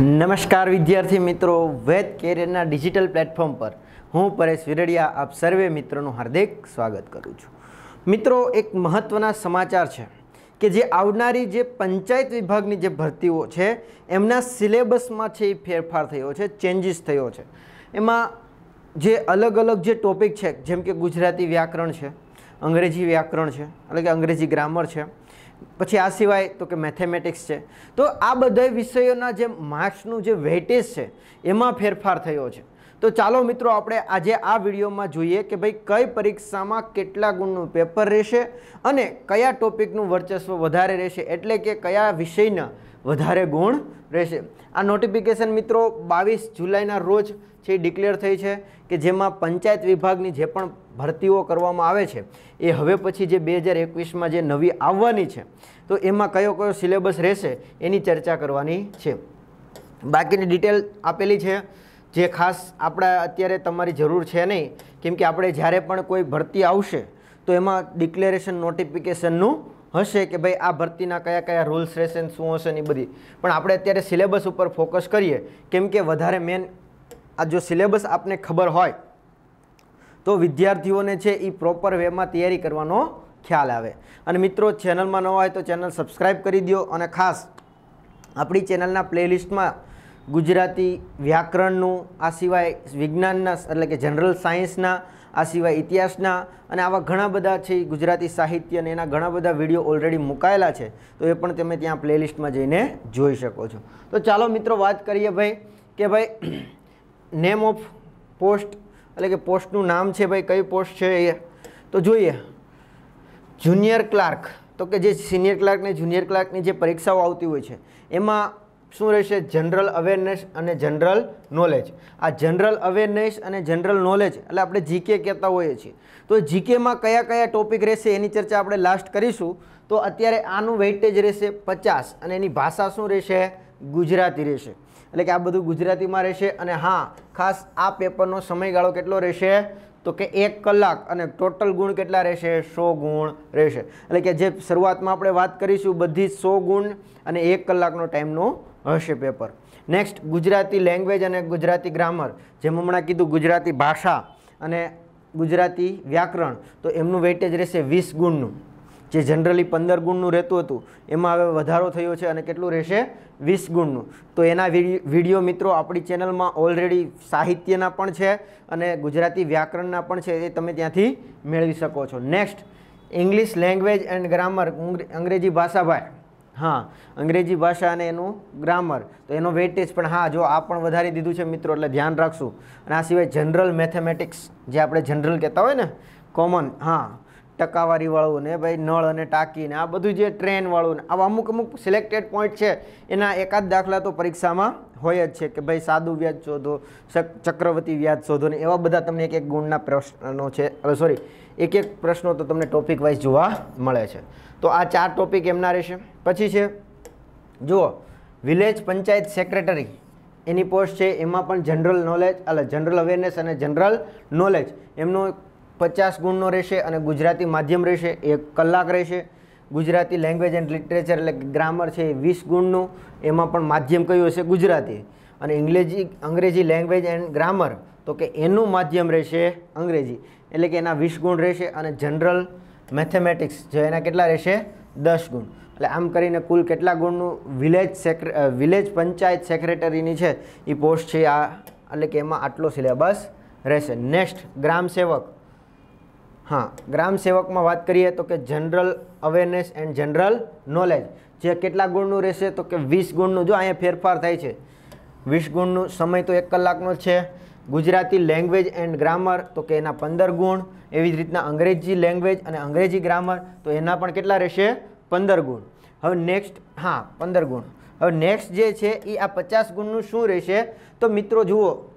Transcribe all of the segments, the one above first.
નમસ્કાર વિદ્યાર્થી મિત્રો વેદ કેરિયરના ડિજિટલ પ્લેટફોર્મ પર હું પરેશ વિરડિયા આપ સર્વે મિત્રોનું હાર્દિક સ્વાગત કરું છું મિત્રો એક મહત્ત્વના સમાચાર છે કે જે આવનારી જે પંચાયત વિભાગની જે ભરતીઓ છે એમના સિલેબસમાં છે એ ફેરફાર થયો છે ચેન્જીસ થયો છે એમાં જે અલગ અલગ જે ટોપિક છે જેમ કે ગુજરાતી વ્યાકરણ છે અંગ્રેજી વ્યાકરણ છે એટલે કે અંગ્રેજી ગ્રામર છે પછી આ સિવાય તો કે મેથેમેટિક્સ છે તો આ બધા વિષયોના જે માર્ક્સનું જે વેટેજ છે એમાં ફેરફાર થયો છે તો ચાલો મિત્રો આપણે આજે આ વિડીયોમાં જોઈએ કે ભાઈ કઈ પરીક્ષામાં કેટલા ગુણનું પેપર રહેશે અને કયા ટોપિકનું વર્ચસ્વ વધારે રહેશે એટલે કે કયા વિષયના વધારે ગુણ રહેશે આ નોટિફિકેશન મિત્રો બાવીસ જુલાઈના રોજ છે એ ડિક્લેર થઈ છે કે જેમાં પંચાયત વિભાગની જે પણ ભરતીઓ કરવામાં આવે છે એ હવે પછી જે બે હજાર એકવીસમાં જે નવી આવવાની છે તો એમાં કયો કયો સિલેબસ રહેશે એની ચર્ચા કરવાની છે બાકીની ડિટેલ આપેલી છે જે ખાસ આપણા અત્યારે તમારી જરૂર છે નહીં કેમકે આપણે જ્યારે પણ કોઈ ભરતી આવશે તો એમાં ડિક્લેરેશન નોટિફિકેશનનું હશે કે ભાઈ આ ભરતીના કયા કયા રૂલ્સ રહેશે શું હશે ને બધી પણ આપણે અત્યારે સિલેબસ ઉપર ફોકસ કરીએ કેમ કે વધારે મેન આ જો સિલેબસ આપને ખબર હોય તો વિદ્યાર્થીઓને છે એ પ્રોપર વેમાં તૈયારી કરવાનો ખ્યાલ આવે અને મિત્રો ચેનલમાં ન હોય તો ચેનલ સબસ્ક્રાઈબ કરી દો અને ખાસ આપણી ચેનલના પ્લેલિસ્ટમાં ગુજરાતી વ્યાકરણનું આ સિવાય વિજ્ઞાનના એટલે કે જનરલ સાયન્સના આ સિવાય ઇતિહાસના અને આવા ઘણા બધા છે ગુજરાતી સાહિત્ય અને એના ઘણા બધા વિડીયો ઓલરેડી મુકાયેલા છે તો એ પણ તમે ત્યાં પ્લેલિસ્ટમાં જઈને જોઈ શકો છો તો ચાલો મિત્રો વાત કરીએ ભાઈ કે ભાઈ નેમ ઓફ પોસ્ટ એટલે કે પોસ્ટનું નામ છે ભાઈ કઈ પોસ્ટ છે એ તો જોઈએ જુનિયર ક્લાર્ક તો કે જે સિનિયર ક્લાર્કને જુનિયર ક્લાર્કની જે પરીક્ષાઓ આવતી હોય છે એમાં શું રહેશે જનરલ અવેરનેસ અને જનરલ નોલેજ આ જનરલ અવેરનેસ અને જનરલ નોલેજ એટલે આપણે જીકે કહેતા હોઈએ છીએ તો જીકેમાં કયા કયા ટોપિક રહેશે એની ચર્ચા આપણે લાસ્ટ કરીશું તો અત્યારે આનું વેઇટેજ રહેશે પચાસ અને એની ભાષા શું રહેશે ગુજરાતી રહેશે એટલે કે આ બધું ગુજરાતીમાં રહેશે અને હા ખાસ આ પેપરનો સમયગાળો કેટલો રહેશે તો કે એક કલાક અને ટોટલ ગુણ કેટલા રહેશે સો ગુણ રહેશે એટલે કે જે શરૂઆતમાં આપણે વાત કરીશું બધી સો ગુણ અને એક કલાકનો ટાઈમનો હશે પેપર નેક્સ્ટ ગુજરાતી લેંગ્વેજ અને ગુજરાતી ગ્રામર જેમ હમણાં કીધું ગુજરાતી ભાષા અને ગુજરાતી વ્યાકરણ તો એમનું વેઇટેજ રહેશે વીસ ગુણનું જે જનરલી પંદર ગુણનું રહેતું હતું એમાં હવે વધારો થયો છે અને કેટલું રહેશે વીસ ગુણનું તો એના વિડીયો મિત્રો આપણી ચેનલમાં ઓલરેડી સાહિત્યના પણ છે અને ગુજરાતી વ્યાકરણના પણ છે એ તમે ત્યાંથી મેળવી શકો છો next English language and grammar અંગ્રેજી ભાષા ભાઈ હા અંગ્રેજી ભાષા અને એનું ગ્રામર તો એનો વેટેજ પણ હા જો આ પણ વધારી દીધું છે મિત્રો એટલે ધ્યાન રાખશું અને આ સિવાય જનરલ મેથેમેટિક્સ જે આપણે જનરલ કહેતા હોય ને કોમન હા ટકાવારીવાળું ને ભાઈ નળ અને ટાંકીને આ બધું જે ટ્રેનવાળું ને આવા અમુક અમુક સિલેક્ટેડ પોઈન્ટ છે એના એકાદ દાખલા તો પરીક્ષામાં હોય જ છે કે ભાઈ સાદું વ્યાજ શોધો ચક્રવર્તી વ્યાજ શોધો ને એવા બધા તમને એક એક ગુણના પ્રશ્નો છે સોરી એક એક પ્રશ્નો તો તમને ટોપિક વાઇઝ જોવા મળે છે તો આ ચાર ટોપિક એમના રહેશે પછી છે જુઓ વિલેજ પંચાયત સેક્રેટરી એની પોસ્ટ છે એમાં પણ જનરલ નોલેજ એટલે જનરલ અવેરનેસ અને જનરલ નોલેજ એમનો પચાસ ગુણનો રહેશે અને ગુજરાતી માધ્યમ રહેશે એક કલાક રહેશે ગુજરાતી લેંગ્વેજ એન્ડ લિટરેચર એટલે ગ્રામર છે એ વીસ ગુણનું એમાં પણ માધ્યમ કયું હશે ગુજરાતી અને ઇંગ્લેજી અંગ્રેજી લેંગ્વેજ એન્ડ ગ્રામર તો કે એનું માધ્યમ રહેશે અંગ્રેજી એટલે કે એના વીસ ગુણ રહેશે અને જનરલ મેથેમેટિક્સ જો એના કેટલા રહેશે દસ ગુણ એટલે આમ કરીને કુલ કેટલા ગુણનું વિલેજ સેક્રે વિલેજ પંચાયત સેક્રેટરીની છે એ પોસ્ટ છે આ એટલે કે એમાં આટલો સિલેબસ રહેશે નેક્સ્ટ ગ્રામ સેવક હા ગ્રામ સેવકમાં વાત કરીએ તો કે general awareness and general knowledge જે કેટલા ગુણનું રહેશે તો કે વીસ ગુણનું જો અહીંયા ફેરફાર થાય છે વીસ ગુણનું સમય તો એક કલાકનો છે ગુજરાતી લેંગ્વેજ એન્ડ ગ્રામર તો કે એના પંદર ગુણ એવી જ રીતના અંગ્રેજી લેંગ્વેજ અને અંગ્રેજી ગ્રામર તો એના પણ કેટલા રહેશે પંદર ગુણ હવે નેક્સ્ટ હા પંદર ગુણ હવે નેક્સ્ટ જે છે એ આ પચાસ ગુણનું શું રહેશે તો મિત્રો જુઓ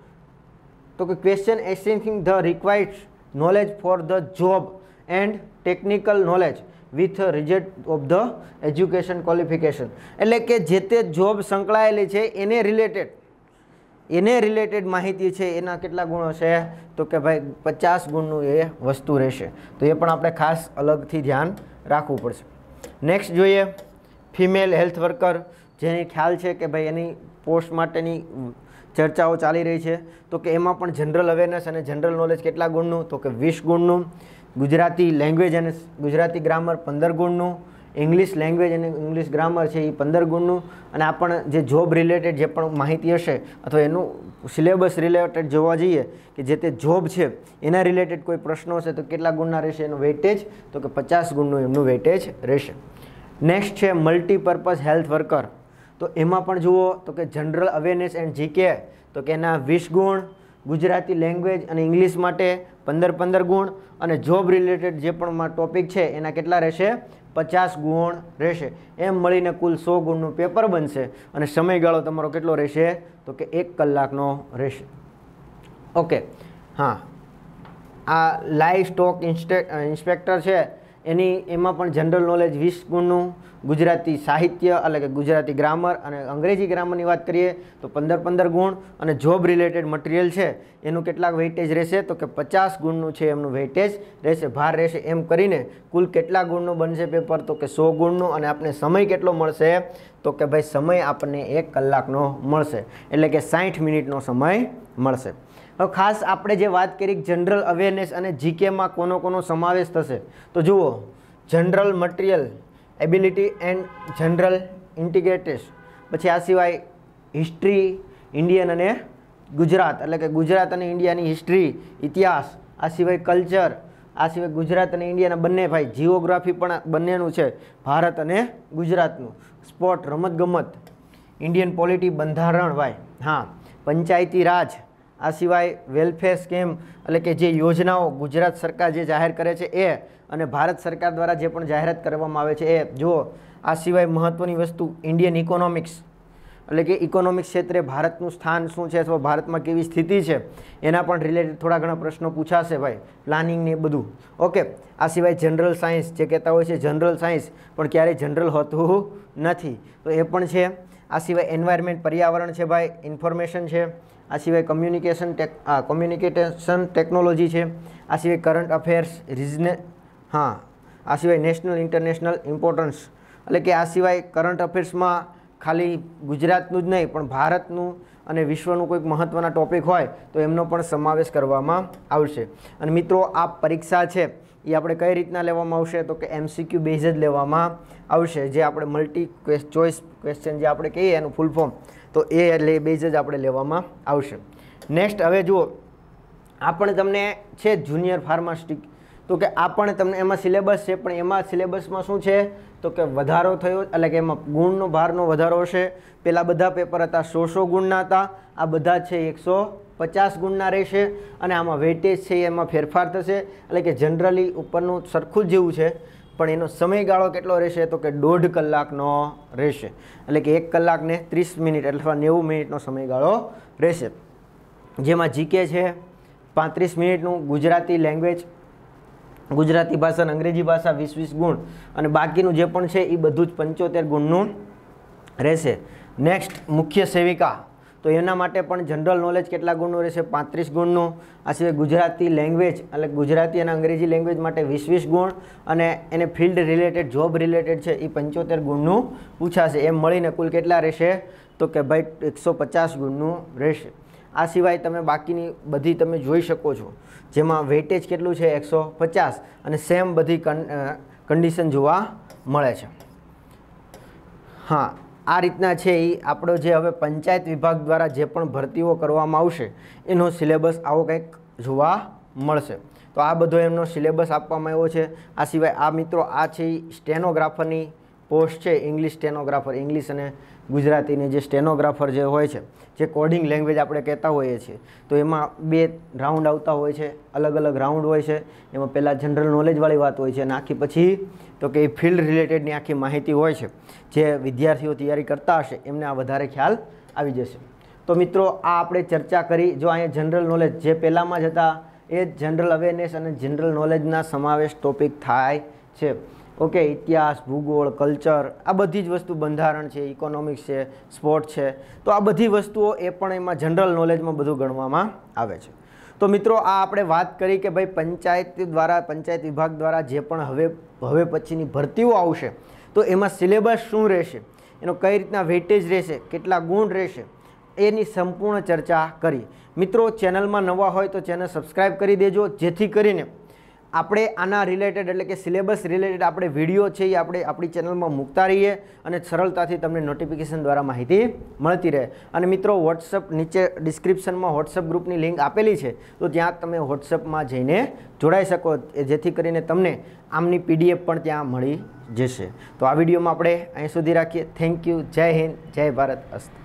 તો કે question assessing the required knowledge for the job and technical knowledge with regard of the education qualification એટલે કે જે તે જોબ સંકળાયેલી છે એને રિલેટેડ એને રિલેટેડ માહિતી છે એના કેટલા ગુણો છે તો કે ભાઈ પચાસ ગુણનું એ વસ્તુ રહેશે તો એ પણ આપણે ખાસ અલગથી ધ્યાન રાખવું પડશે નેક્સ્ટ જોઈએ ફિમેલ હેલ્થ વર્કર જેની ખ્યાલ છે કે ભાઈ એની પોસ્ટ માટેની ચર્ચાઓ ચાલી રહી છે તો કે એમાં પણ જનરલ અવેરનેસ અને જનરલ નોલેજ કેટલા ગુણનું તો કે વીસ ગુણનું ગુજરાતી લેંગ્વેજ અને ગુજરાતી ગ્રામર પંદર ગુણનું ઇંગ્લિશ લેંગ્વેજ અને ઇંગ્લિશ ગ્રામર છે એ પંદર ગુણનું અને આપણ જે જોબ રિલેટેડ જે પણ માહિતી હશે અથવા એનું સિલેબસ રિલેટેડ જોવા જઈએ કે જે તે જોબ છે એના રિલેટેડ કોઈ પ્રશ્નો હશે તો કેટલા ગુણના રહેશે એનું વેટેજ તો કે પચાસ ગુણનું એમનું વેટેજ રહેશે નેક્સ્ટ છે મલ્ટીપર્પઝ હેલ્થ વર્કર તો એમાં પણ જુઓ તો કે જનરલ અવેરનેસ એન્ડ જીકે તો કે એના વીસ ગુણ ગુજરાતી લેંગ્વેજ અને ઇંગ્લિશ માટે પંદર પંદર ગુણ અને જોબ રિલેટેડ જે પણ ટોપિક છે એના કેટલા રહેશે પચાસ ગુણ રહેશે એમ મળીને કુલ સો ગુણનું પેપર બનશે અને સમયગાળો તમારો કેટલો રહેશે તો કે એક કલાકનો રહેશે ઓકે હા આ લાઈવ સ્ટોક ઇન્સ્ટે ઇન્સ્પેક્ટર છે એની એમાં પણ જનરલ નોલેજ વીસ ગુણનું ગુજરાતી સાહિત્ય એટલે કે ગુજરાતી ગ્રામર અને અંગ્રેજી ગ્રામરની વાત કરીએ તો પંદર પંદર ગુણ અને જોબ રિલેટેડ મટીરિયલ છે એનું કેટલાક વેઇટેજ રહેશે તો કે પચાસ ગુણનું છે એમનું વેઇટેજ રહેશે ભાર રહેશે એમ કરીને કુલ કેટલા ગુણનું બનશે પેપર તો કે સો ગુણનું અને આપણે સમય કેટલો મળશે તો કે ભાઈ સમય આપણને એક કલાકનો મળશે એટલે કે સાઠ મિનિટનો સમય મળશે હવે ખાસ આપણે જે વાત કરી જનરલ અવેરનેસ અને જીકેમાં કોનો કોનો સમાવેશ થશે તો જુઓ general material ability and general integrated પછી આ સિવાય હિસ્ટ્રી ઇન્ડિયન અને ગુજરાત એટલે કે ગુજરાત અને ઇન્ડિયાની હિસ્ટ્રી ઇતિહાસ આ સિવાય કલ્ચર આ સિવાય ગુજરાત અને ઇન્ડિયાના બંને ભાઈ જીઓગ્રાફી પણ બંનેનું છે ભારત અને ગુજરાતનું સ્પોર્ટ રમતગમત ઇન્ડિયન પોલિટી બંધારણ ભાઈ હા પંચાયતી રાજ આ સિવાય વેલફેર સ્કીમ એટલે કે જે યોજનાઓ ગુજરાત સરકાર જે જાહેર કરે છે એ અને ભારત સરકાર દ્વારા જે પણ જાહેરાત કરવામાં આવે છે એ જુઓ આ સિવાય મહત્ત્વની વસ્તુ ઇન્ડિયન ઇકોનોમિક્સ એટલે કે ઇકોનોમિક ક્ષેત્રે ભારતનું સ્થાન શું છે અથવા ભારતમાં કેવી સ્થિતિ છે એના પણ રિલેટેડ થોડા ઘણા પ્રશ્નો પૂછાશે ભાઈ પ્લાનિંગ ને બધું ઓકે આ સિવાય જનરલ સાયન્સ જે કહેતા હોય છે જનરલ સાયન્સ પણ ક્યારેય જનરલ હોતું નથી તો એ પણ છે આ સિવાય એન્વાયરમેન્ટ પર્યાવરણ છે ભાઈ ઇન્ફોર્મેશન છે આ સિવાય કમ્યુનિકેશન ટેક આ કોમ્યુનિકેશન ટેકનોલોજી છે આ સિવાય કરંટ અફેર્સ રિઝને હા આ સિવાય નેશનલ ઇન્ટરનેશનલ ઇમ્પોર્ટન્સ એટલે કે આ સિવાય કરંટ અફેર્સમાં ખાલી ગુજરાતનું જ નહીં પણ ભારતનું અને વિશ્વનું કોઈક મહત્ત્વના ટોપિક હોય તો એમનો પણ સમાવેશ કરવામાં આવશે અને મિત્રો આ પરીક્ષા છે એ આપણે કઈ રીતના લેવામાં આવશે તો કે એમસીક્યુ બેઝ જ લેવામાં આવશે જે આપણે મલ્ટી ચોઈસ ક્વેશ્ચન જે આપણે કહીએ એનું ફૂલ ફોર્મ તો એ એટલે બેઝ જ આપણે લેવામાં આવશે નેક્સ્ટ હવે જુઓ આપણે તમને છે જુનિયર ફાર્માસ્ટિક તો કે આ પણ તમને એમાં સિલેબસ છે પણ એમાં સિલેબસમાં શું છે તો કે વધારો થયો એટલે કે એમાં ગુણનો ભારનો વધારો હશે પહેલાં બધા પેપર હતા સો સો ગુણના હતા આ બધા છે એકસો પચાસ ગુણના રહેશે અને આમાં વેટેજ છે એમાં ફેરફાર થશે એટલે કે જનરલી ઉપરનું સરખું જેવું છે પણ એનો સમયગાળો કેટલો રહેશે તો કે દોઢ કલાકનો રહેશે એટલે કે એક કલાકને ત્રીસ મિનિટ અથવા નેવું મિનિટનો સમયગાળો રહેશે જેમાં જીકે છે પાંત્રીસ મિનિટનું ગુજરાતી લેંગ્વેજ ગુજરાતી ભાષા અને અંગ્રેજી ભાષા વીસ વીસ ગુણ અને બાકીનું જે પણ છે એ બધું જ પંચોતેર ગુણનું રહેશે નેક્સ્ટ મુખ્ય સેવિકા તો એના માટે પણ જનરલ નોલેજ કેટલા ગુણનું રહેશે પાંત્રીસ ગુણનું આ સિવાય ગુજરાતી લેંગ્વેજ એટલે ગુજરાતી અને અંગ્રેજી લેંગ્વેજ માટે વીસ વીસ ગુણ અને એને ફિલ્ડ રિલેટેડ જોબ રિલેટેડ છે એ પંચોતેર ગુણનું પૂછાશે એમ મળીને કુલ કેટલા રહેશે તો કે ભાઈ એકસો પચાસ ગુણનું રહેશે આ સિવાય તમે બાકીની બધી તમે જોઈ શકો છો જેમાં વેટેજ કેટલું છે એકસો પચાસ અને સેમ બધી કંડિશન જોવા મળે છે હા આ રીતના છે એ આપણો જે હવે પંચાયત વિભાગ દ્વારા જે પણ ભરતીઓ કરવામાં આવશે એનો સિલેબસ આવો કંઈક જોવા મળશે તો આ બધો એમનો સિલેબસ આપવામાં આવ્યો છે આ સિવાય આ મિત્રો આ છે સ્ટેનોગ્રાફરની પોસ્ટ છે ઇંગ્લિશ સ્ટેનોગ્રાફર ઇંગ્લિશ અને ગુજરાતીની જે સ્ટેનોગ્રાફર જે હોય છે જે કોડિંગ લેંગ્વેજ આપણે કહેતા હોઈએ છીએ તો એમાં બે રાઉન્ડ આવતા હોય છે અલગ અલગ રાઉન્ડ હોય છે એમાં પહેલાં જનરલ નોલેજવાળી વાત હોય છે અને આખી પછી તો કે એ ફિલ્ડ રિલેટેડની આખી માહિતી હોય છે જે વિદ્યાર્થીઓ તૈયારી કરતા હશે એમને આ વધારે ખ્યાલ આવી જશે તો મિત્રો આ આપણે ચર્ચા કરી જો અહીંયા જનરલ નોલેજ જે પહેલાંમાં જ હતા એ જનરલ અવેરનેસ અને જનરલ નોલેજના સમાવેશ ટોપિક થાય છે ઓકે ઇતિહાસ ભૂગોળ કલ્ચર આ બધી જ વસ્તુ બંધારણ છે ઇકોનોમિક્સ છે સ્પોર્ટ છે તો આ બધી વસ્તુઓ એ પણ એમાં જનરલ નોલેજમાં બધું ગણવામાં આવે છે તો મિત્રો આ આપણે વાત કરી કે ભાઈ પંચાયત દ્વારા પંચાયત વિભાગ દ્વારા જે પણ હવે હવે પછીની ભરતીઓ આવશે તો એમાં સિલેબસ શું રહેશે એનો કઈ રીતના વેટેજ રહેશે કેટલા ગુણ રહેશે એની સંપૂર્ણ ચર્ચા કરી મિત્રો ચેનલમાં નવા હોય તો ચેનલ સબસ્ક્રાઈબ કરી દેજો જેથી કરીને આપણે આના રિલેટેડ એટલે કે સિલેબસ રિલેટેડ આપણે વિડીયો છે એ આપણે આપણી ચેનલમાં મૂકતા રહીએ અને સરળતાથી તમને નોટિફિકેશન દ્વારા માહિતી મળતી રહે અને મિત્રો વોટ્સઅપ નીચે ડિસ્ક્રિપ્શનમાં વોટ્સઅપ ગ્રુપની લિંક આપેલી છે તો ત્યાં તમે વોટ્સઅપમાં જઈને જોડાઈ શકો જેથી કરીને તમને આમની પીડીએફ પણ ત્યાં મળી જશે તો આ વિડીયોમાં આપણે અહીં સુધી રાખીએ થેન્ક યુ જય હિન્દ જય ભારત અસ્ત